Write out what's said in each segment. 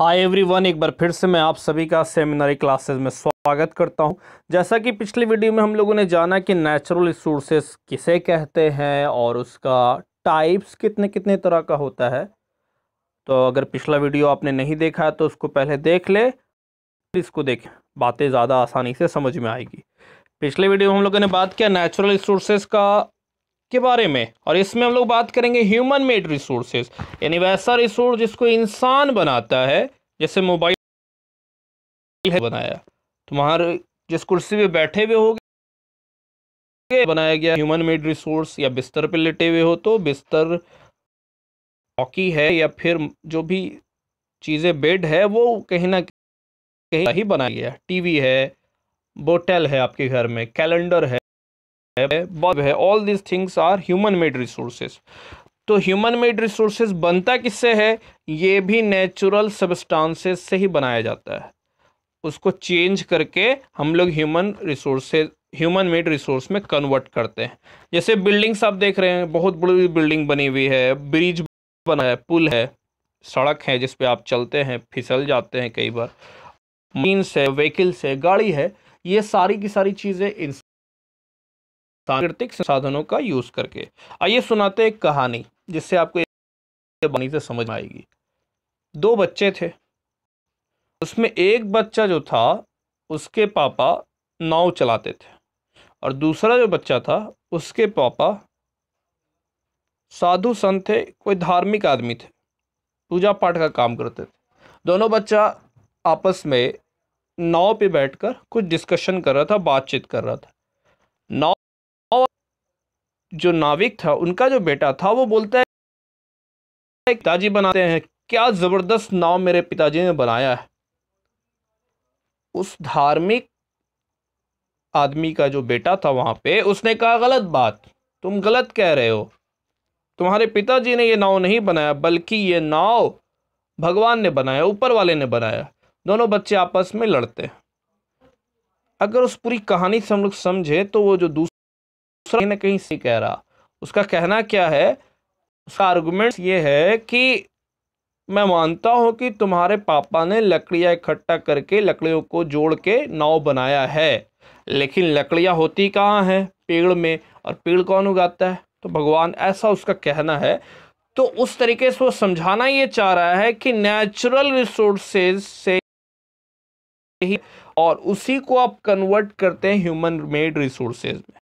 hi everyone एक बार फिर से मैं आप सभी का सेमिनारी क्लासेस में स्वागत करता हूं जैसा कि पिछली वीडियो में हम लोगों ने जाना कि नेचुरल रिसोर्सेस किसे कहते हैं और उसका टाइप्स कितने कितने तरह का होता है तो अगर पिछला वीडियो आपने नहीं देखा है तो उसको पहले देख ले इसको देखें बातें ज़्यादा आसानी से समझ में आएगी पिछले वीडियो में हम लोगों ने बात किया नेचुरल रिसोर्सेज का के बारे में और इसमें हम लोग बात करेंगे ह्यूमन मेड रिसोर्सेज यानी वैसा रिसोर्स जिसको इंसान बनाता है जैसे मोबाइल है बनाया तुम्हारे तो जिस कुर्सी पे बैठे हुए हो बनाया गया ह्यूमन मेड रिसोर्स या बिस्तर पे लेटे हुए हो तो बिस्तर हॉकी है या फिर जो भी चीज़ें बेड है वो कहीं ना कहीं ही बनाया गया टीवी है बोटल है आपके घर में कैलेंडर है है all this things are human made resources तो ह्यूमन मेड रिसोर्सेज बनता किससे है ये भी नेचुरल सबस्टांसेस से ही बनाया जाता है उसको चेंज करके हम लोग human resources human made resource में कन्वर्ट करते हैं जैसे बिल्डिंग्स आप देख रहे हैं बहुत बड़ी बिल्डिंग बनी हुई है ब्रिज बना है पुल है सड़क है जिसपे आप चलते हैं फिसल जाते हैं कई बार मीन्स है व्हीकल्स है गाड़ी है ये सारी की सारी चीज़ें सांकृतिक संसाधनों का यूज़ करके आइए सुनाते एक कहानी जिससे आपको से समझ आएगी दो बच्चे थे उसमें एक बच्चा जो था उसके पापा नाव चलाते थे और दूसरा जो बच्चा था उसके पापा साधु संत थे कोई धार्मिक आदमी थे पूजा पाठ का काम करते थे दोनों बच्चा आपस में नाव पे बैठकर कुछ डिस्कशन कर रहा था बातचीत कर रहा था नाव जो नाविक था उनका जो बेटा था वो बोलता है पिताजी बनाते हैं क्या ज़बरदस्त नाव मेरे पिताजी ने बनाया है उस धार्मिक आदमी का जो बेटा था वहां पे उसने कहा गलत बात तुम गलत कह रहे हो तुम्हारे पिताजी ने ये नाव नहीं बनाया बल्कि ये नाव भगवान ने बनाया ऊपर वाले ने बनाया दोनों बच्चे आपस में लड़ते हैं अगर उस पूरी कहानी से हम लोग समझे तो वो जो दूसरे दूसरा ना कहीं से कह रहा उसका कहना क्या है उसका आर्गूमेंट ये है कि मैं मानता हूँ कि तुम्हारे पापा ने लकड़ियाँ इकट्ठा करके लकड़ियों को जोड़ के नाव बनाया है लेकिन लकड़ियाँ होती कहाँ हैं पेड़ में और पेड़ कौन उगाता है तो भगवान ऐसा उसका कहना है तो उस तरीके से वो समझाना ये चाह रहा है कि नेचुरल रिसोर्सेज से ही और उसी को आप कन्वर्ट करते हैं ह्यूमन मेड रिसोर्सेज में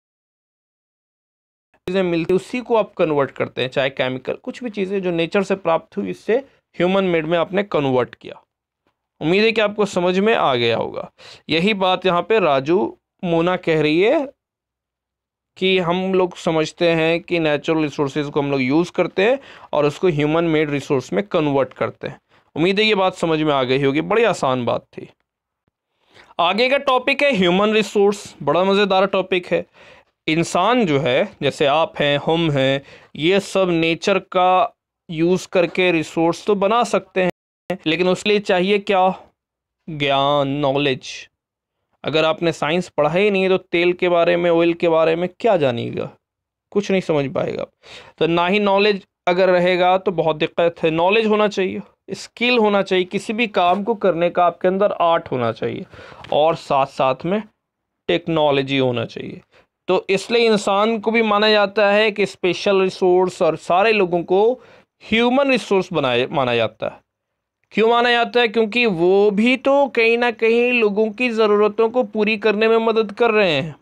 चीज़ें मिलती उसी को आप कन्वर्ट करते हैं चाहे केमिकल कुछ भी चीज़ें जो नेचर से प्राप्त हुई इससे ह्यूमन मेड में आपने कन्वर्ट किया उम्मीद है कि आपको समझ में आ गया होगा यही बात यहाँ पे राजू मोना कह रही है कि हम लोग समझते हैं कि नेचुरल रिसोर्सेज को हम लोग यूज़ करते हैं और उसको ह्यूमन मेड रिसोर्स में कन्वर्ट करते हैं उम्मीद है ये बात समझ में आ गई होगी बड़ी आसान बात थी आगे का टॉपिक है ह्यूमन रिसोर्स बड़ा मज़ेदार टॉपिक है इंसान जो है जैसे आप हैं हम हैं ये सब नेचर का यूज़ करके रिसोर्स तो बना सकते हैं लेकिन उसके लिए चाहिए क्या ज्ञान नॉलेज अगर आपने साइंस पढ़ा ही नहीं है तो तेल के बारे में ऑयल के बारे में क्या जानिएगा कुछ नहीं समझ पाएगा तो ना ही नॉलेज अगर रहेगा तो बहुत दिक्कत है नॉलेज होना चाहिए स्किल होना चाहिए किसी भी काम को करने का आपके अंदर आर्ट होना चाहिए और साथ साथ में टेक्नोलॉजी होना चाहिए तो इसलिए इंसान को भी माना जाता है कि स्पेशल रिसोर्स और सारे लोगों को ह्यूमन रिसोर्स बनाया माना जाता है क्यों माना जाता है क्योंकि वो भी तो कहीं ना कहीं लोगों की ज़रूरतों को पूरी करने में मदद कर रहे हैं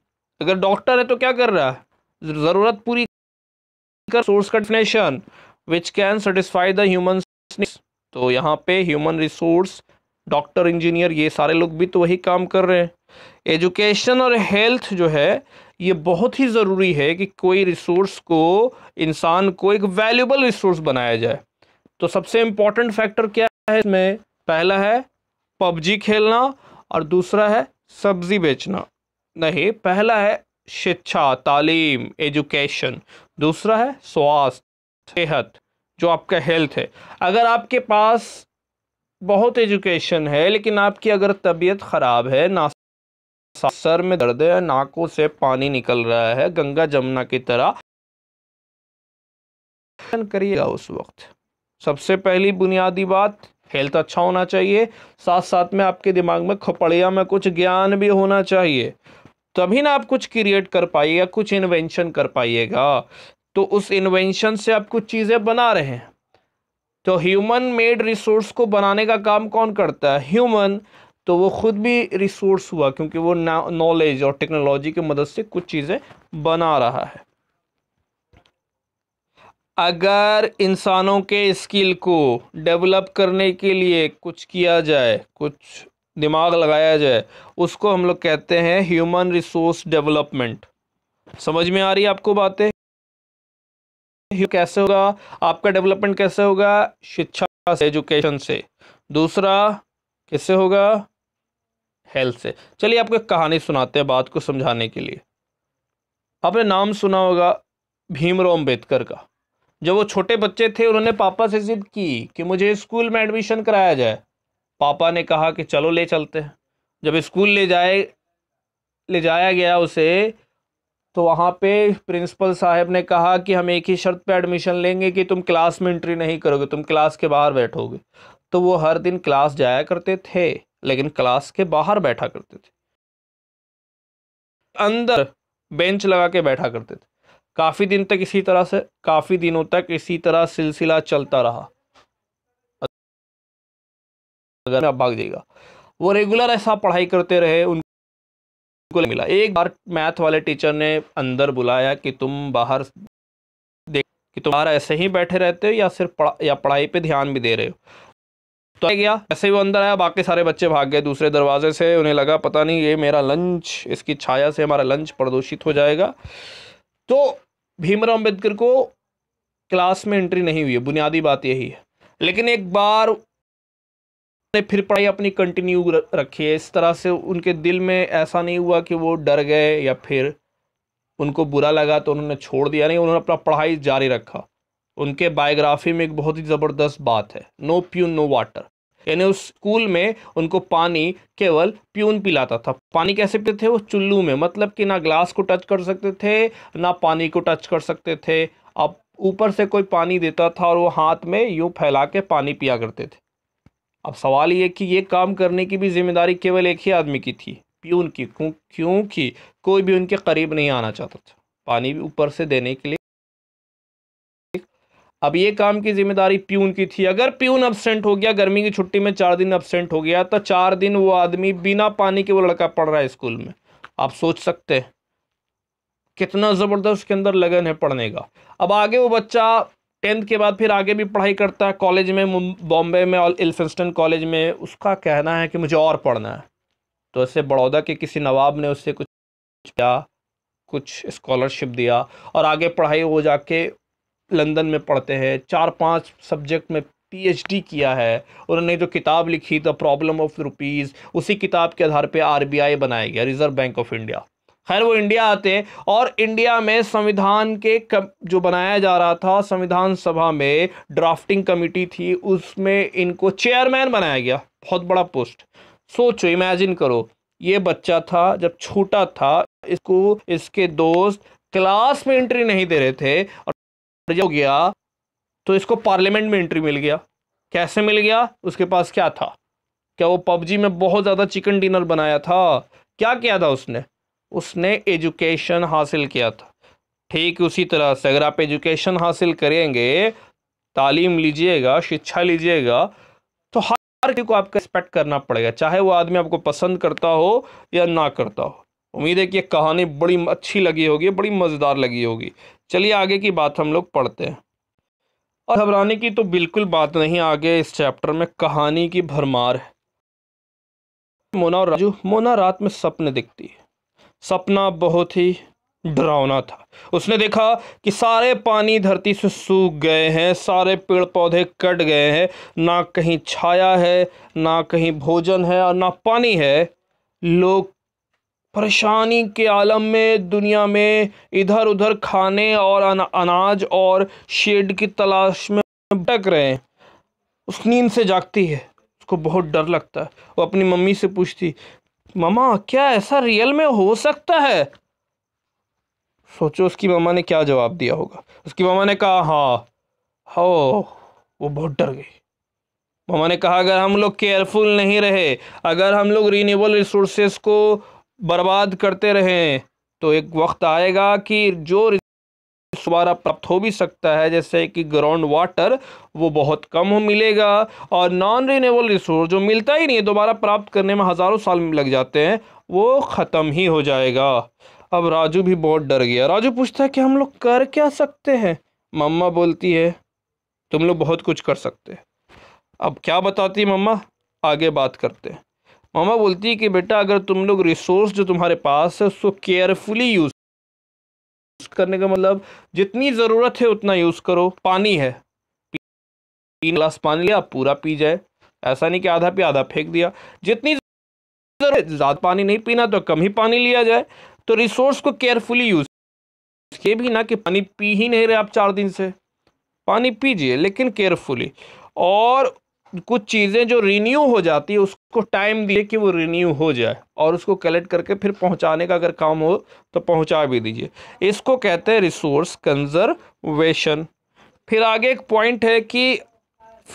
अगर डॉक्टर है तो क्या कर रहा है ज़रूरत पूरी कर सोर्स का definition which can satisfy the human तो यहाँ पे ह्यूमन रिसोर्स डॉक्टर इंजीनियर ये सारे लोग भी तो वही काम कर रहे हैं एजुकेशन और हेल्थ जो है ये बहुत ही ज़रूरी है कि कोई रिसोर्स को इंसान को एक वैल्यूबल रिसोर्स बनाया जाए तो सबसे इम्पॉर्टेंट फैक्टर क्या है इसमें पहला है पबजी खेलना और दूसरा है सब्ज़ी बेचना नहीं पहला है शिक्षा तालीम एजुकेशन दूसरा है स्वास्थ्य सेहत जो आपका हेल्थ है अगर आपके पास बहुत एजुकेशन है लेकिन आपकी अगर तबीयत ख़राब है ना सर में दर्द है नाकों से पानी निकल रहा है गंगा जमुना की तरह करिएगा उस वक्त सबसे पहली बुनियादी बात हेल्थ अच्छा होना चाहिए साथ साथ में आपके दिमाग में खपड़िया में कुछ ज्ञान भी होना चाहिए तभी ना आप कुछ क्रिएट कर पाइएगा कुछ इन्वेंशन कर पाइएगा तो उस इन्वेंशन से आप कुछ चीज़ें बना रहे हैं तो ह्यूमन मेड रिसोर्स को बनाने का काम कौन करता है ह्यूमन तो वो ख़ुद भी रिसोर्स हुआ क्योंकि वो नॉलेज और टेक्नोलॉजी की मदद से कुछ चीज़ें बना रहा है अगर इंसानों के स्किल को डेवलप करने के लिए कुछ किया जाए कुछ दिमाग लगाया जाए उसको हम लोग कहते हैं ह्यूमन रिसोर्स डेवलपमेंट समझ में आ रही है आपको बातें कैसे होगा आपका डेवलपमेंट कैसे होगा शिक्षा से एजुकेशन से दूसरा किससे होगा हेल्थ से चलिए आपको एक कहानी सुनाते हैं बात को समझाने के लिए आपने नाम सुना होगा भीमराव अम्बेडकर का जब वो छोटे बच्चे थे उन्होंने पापा से ज़िद की कि मुझे स्कूल में एडमिशन कराया जाए पापा ने कहा कि चलो ले चलते हैं जब स्कूल ले जाए ले जाया गया उसे तो वहाँ पे प्रिंसिपल साहब ने कहा कि हम एक ही शर्त पे एडमिशन लेंगे कि तुम क्लास में एंट्री नहीं करोगे तुम क्लास के बाहर बैठोगे तो वो हर दिन क्लास जाया करते थे लेकिन क्लास के बाहर बैठा करते थे अंदर बेंच लगा के बैठा करते थे काफ़ी दिन तक इसी तरह से काफ़ी दिनों तक इसी तरह सिलसिला चलता रहा अगर आप भाग जाएगा वो रेगुलर ऐसा पढ़ाई करते रहे उनको मिला एक बार मैथ वाले टीचर ने अंदर बुलाया कि तुम बाहर देख कि तुम बाहर ऐसे ही बैठे रहते हो या सिर्फ पढ़ा या पढ़ाई पे ध्यान भी दे रहे हो तो आ गया ऐसे ही वो अंदर आया बाकी सारे बच्चे भाग गए दूसरे दरवाजे से उन्हें लगा पता नहीं ये मेरा लंच इसकी छाया से हमारा लंच प्रदूषित हो जाएगा तो भीमराव अम्बेडकर को क्लास में एंट्री नहीं हुई है बुनियादी बात यही है लेकिन एक बार ने फिर पढ़ाई अपनी कंटिन्यू रखी है इस तरह से उनके दिल में ऐसा नहीं हुआ कि वो डर गए या फिर उनको बुरा लगा तो उन्होंने छोड़ दिया नहीं उन्होंने अपना पढ़ाई जारी रखा उनके बायोग्राफी में एक बहुत ही ज़बरदस्त बात है नो प्यून नो वाटर यानी उस स्कूल में उनको पानी केवल प्यून पिलाता था पानी कैसे पीते थे वो चुल्लू में मतलब कि ना ग्लास को टच कर सकते थे ना पानी को टच कर सकते थे अब ऊपर से कोई पानी देता था और वो हाथ में यूँ फैला के पानी पिया करते थे अब सवाल ये कि ये काम करने की भी जिम्मेदारी केवल एक ही आदमी की थी प्यून की क्योंकि कोई भी उनके करीब नहीं आना चाहता था पानी भी ऊपर से देने के लिए अब ये काम की जिम्मेदारी प्यून की थी अगर प्यून एबसेंट हो गया गर्मी की छुट्टी में चार दिन एबसेंट हो गया तो चार दिन वो आदमी बिना पानी के वो लड़का पढ़ रहा है स्कूल में आप सोच सकते हैं कितना ज़बरदस्त उसके अंदर लगन है पढ़ने का अब आगे वो बच्चा टेंथ के बाद फिर आगे भी पढ़ाई करता है कॉलेज में बॉम्बे में और एल्फेंस्टन कॉलेज में उसका कहना है कि मुझे और पढ़ना है तो ऐसे बड़ौदा के किसी नवाब ने उससे कुछ किया कुछ स्कॉलरशिप दिया और आगे पढ़ाई हो जाके लंदन में पढ़ते हैं चार पांच सब्जेक्ट में पीएचडी किया है उन्होंने जो किताब लिखी द प्रॉब्लम ऑफ रुपीज़ उसी किताब के आधार पे आरबीआई बनाया गया रिजर्व बैंक ऑफ इंडिया खैर वो इंडिया आते और इंडिया में संविधान के कम, जो बनाया जा रहा था संविधान सभा में ड्राफ्टिंग कमेटी थी उसमें इनको चेयरमैन बनाया गया बहुत बड़ा पोस्ट सोचो इमेजिन करो ये बच्चा था जब छोटा था इसको इसके दोस्त क्लास में एंट्री नहीं दे रहे थे और हो गया तो इसको पार्लियामेंट में एंट्री मिल गया कैसे मिल गया उसके पास क्या था क्या वो पबजी में बहुत ज़्यादा चिकन डिनर बनाया था क्या किया था उसने उसने एजुकेशन हासिल किया था ठीक उसी तरह से अगर आप एजुकेशन हासिल करेंगे तालीम लीजिएगा शिक्षा लीजिएगा तो हर को आपका एक्सपेक्ट करना पड़ेगा चाहे वो आदमी आपको पसंद करता हो या ना करता हो उम्मीद है कि ये कहानी बड़ी अच्छी लगी होगी बड़ी मज़ेदार लगी होगी चलिए आगे की बात हम लोग पढ़ते हैं और घबराने की तो बिल्कुल बात नहीं आगे इस चैप्टर में कहानी की भरमार है मोना और राजू मोना रात में सपने दिखती है सपना बहुत ही डरावना था उसने देखा कि सारे पानी धरती से सूख गए हैं सारे पेड़ पौधे कट गए हैं ना कहीं छाया है ना कहीं भोजन है और ना पानी है लोग परेशानी के आलम में दुनिया में इधर उधर खाने और अनाज और शेड की तलाश में भटक रहे हैं उस नींद से जागती है उसको बहुत डर लगता है वो अपनी मम्मी से पूछती मामा क्या ऐसा रियल में हो सकता है सोचो उसकी मामा ने क्या जवाब दिया होगा उसकी मामा ने कहा हाँ हो वो बहुत डर गई मामा ने कहा अगर हम लोग केयरफुल नहीं रहे अगर हम लोग रीनेबल रिसोर्सेस को बर्बाद करते रहें तो एक वक्त आएगा कि जो दोबारा प्राप्त हो भी सकता है जैसे कि ग्राउंड वाटर वो बहुत कम हो मिलेगा और नॉन रीनेबल रिसोर्स जो मिलता ही नहीं है दोबारा प्राप्त करने में हज़ारों साल में लग जाते हैं वो ख़त्म ही हो जाएगा अब राजू भी बहुत डर गया राजू पूछता है कि हम लोग कर क्या सकते हैं मम्मा बोलती है तुम लोग बहुत कुछ कर सकते हैं अब क्या बताती मम्मा आगे बात करते हैं मामा बोलती है कि बेटा अगर तुम लोग रिसोर्स जो तुम्हारे पास है उसको केयरफुली यूज़ करने का मतलब जितनी ज़रूरत है उतना यूज़ करो पानी है तीन गिलास पानी लिया पूरा पी जाए ऐसा नहीं कि आधा पे आधा फेंक दिया जितनी ज़्यादा पानी नहीं पीना तो कम ही पानी लिया जाए तो रिसोर्स को केयरफुली यूज़ ये भी ना कि पानी पी ही नहीं रहे आप चार दिन से पानी पीजिए लेकिन केयरफुली और कुछ चीज़ें जो रिन्यू हो जाती है उसको टाइम दिए कि वो रिन्यू हो जाए और उसको कलेक्ट करके फिर पहुंचाने का अगर काम हो तो पहुंचा भी दीजिए इसको कहते हैं रिसोर्स कंजर्वेशन फिर आगे एक पॉइंट है कि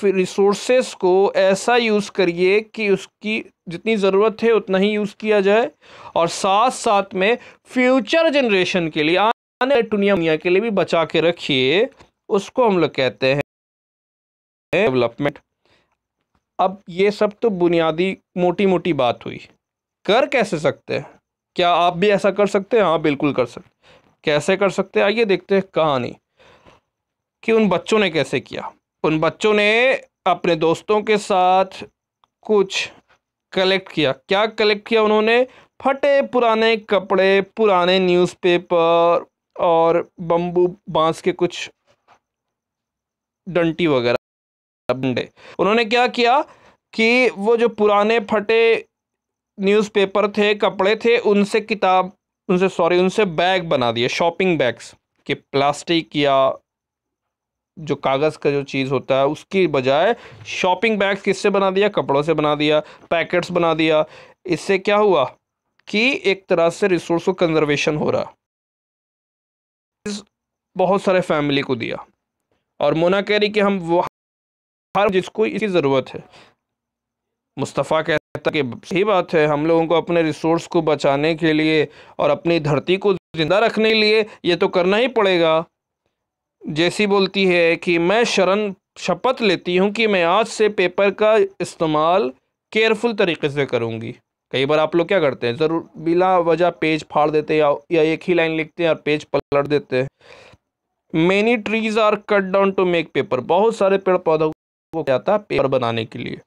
रिसोर्सेस को ऐसा यूज़ करिए कि उसकी जितनी ज़रूरत है उतना ही यूज़ किया जाए और साथ साथ में फ्यूचर जनरेशन के लिए आने दुनिया के लिए भी बचा के रखिए उसको हम लोग कहते हैं डेवलपमेंट अब ये सब तो बुनियादी मोटी मोटी बात हुई कर कैसे सकते हैं क्या आप भी ऐसा कर सकते हैं हाँ बिल्कुल कर सकते कैसे कर सकते हैं आइए देखते हैं कहानी कि उन बच्चों ने कैसे किया उन बच्चों ने अपने दोस्तों के साथ कुछ कलेक्ट किया क्या कलेक्ट किया उन्होंने फटे पुराने कपड़े पुराने न्यूज़पेपर और बम्बू बांस के कुछ डंटी वगैरह डंडे उन्होंने क्या किया कि वो जो पुराने फटे न्यूज़पेपर थे कपड़े थे उनसे किताब उनसे सॉरी उनसे बैग बना दिए शॉपिंग बैग्स के प्लास्टिक या जो कागज़ का जो चीज़ होता है उसकी बजाय शॉपिंग बैग किससे बना दिया कपड़ों से बना दिया पैकेट्स बना दिया इससे क्या हुआ कि एक तरह से रिसोर्स को कंजर्वेशन हो रहा बहुत सारे फैमिली को दिया और मोना कह रही कि हम हर जिसको इसकी ज़रूरत है मुस्तफ़ा कहता कि सही बात है हम लोगों को अपने रिसोर्स को बचाने के लिए और अपनी धरती को ज़िंदा रखने के लिए ये तो करना ही पड़ेगा जैसी बोलती है कि मैं शरण शपथ लेती हूँ कि मैं आज से पेपर का इस्तेमाल केयरफुल तरीके से करूँगी कई बार आप लोग क्या करते हैं ज़रूर बिला वजह पेज फाड़ देते हैं या एक ही लाइन लिखते हैं और पेज पलट देते हैं many trees are cut down to make paper बहुत सारे पेड़ पौधों को जाता पेपर बनाने के लिए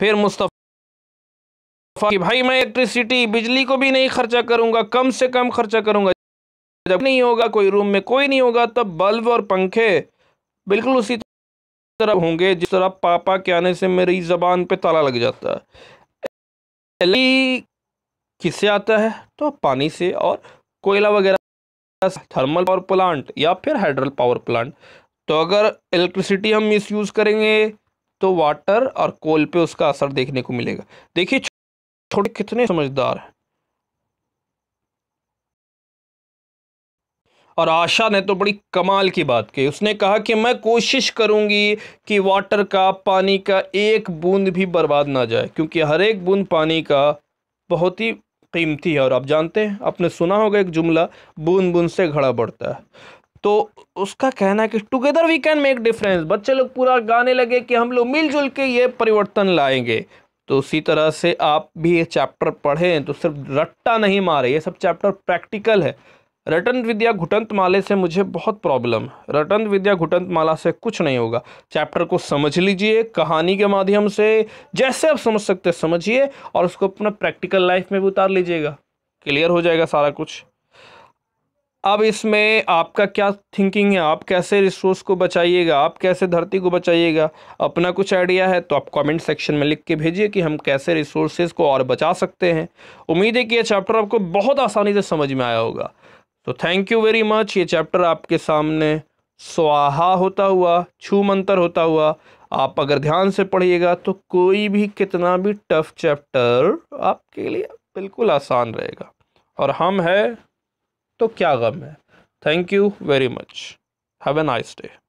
फिर मुस्तफ़ा कि भाई मैं इलेक्ट्रिसिटी बिजली को भी नहीं खर्चा करूंगा कम से कम खर्चा करूंगा जब नहीं होगा कोई रूम में कोई नहीं होगा तब बल्ब और पंखे बिल्कुल उसी तरह होंगे जिस तरह पापा के आने से मेरी ज़बान पे ताला लग जाता है एली किससे आता है तो पानी से और कोयला वगैरह थर्मल पावर प्लांट या फिर हाइड्रल पावर प्लांट तो अगर इलेक्ट्रिसिटी हम मिस यूज़ करेंगे तो वाटर और कोल पे उसका असर देखने को मिलेगा देखिए छोटे कितने समझदार है और आशा ने तो बड़ी कमाल की बात की उसने कहा कि मैं कोशिश करूंगी कि वाटर का पानी का एक बूंद भी बर्बाद ना जाए क्योंकि हर एक बूंद पानी का बहुत ही कीमती है और आप जानते हैं आपने सुना होगा एक जुमला बूंद बूंद से घड़ा बढ़ता है तो उसका कहना है कि together we can make difference बच्चे लोग पूरा गाने लगे कि हम लोग मिलजुल के ये परिवर्तन लाएंगे तो उसी तरह से आप भी ये चैप्टर पढ़ें तो सिर्फ रट्टा नहीं मारे ये सब चैप्टर प्रैक्टिकल है रटन विद्या घुटंत माले से मुझे बहुत प्रॉब्लम रटन विद्या घुटंत माला से कुछ नहीं होगा चैप्टर को समझ लीजिए कहानी के माध्यम से जैसे आप समझ सकते समझिए और उसको अपना प्रैक्टिकल लाइफ में भी उतार लीजिएगा क्लियर हो जाएगा सारा कुछ अब इसमें आपका क्या थिंकिंग है आप कैसे रिसोर्स को बचाइएगा आप कैसे धरती को बचाइएगा अपना कुछ आइडिया है तो आप कमेंट सेक्शन में लिख के भेजिए कि हम कैसे रिसोर्सेज को और बचा सकते हैं उम्मीद है कि यह चैप्टर आपको बहुत आसानी से समझ में आया होगा तो थैंक यू वेरी मच ये चैप्टर आपके सामने स्वाहा होता हुआ छू मंतर होता हुआ आप अगर ध्यान से पढ़िएगा तो कोई भी कितना भी टफ चैप्टर आपके लिए बिल्कुल आसान रहेगा और हम है तो क्या गम है thank you very much have a nice day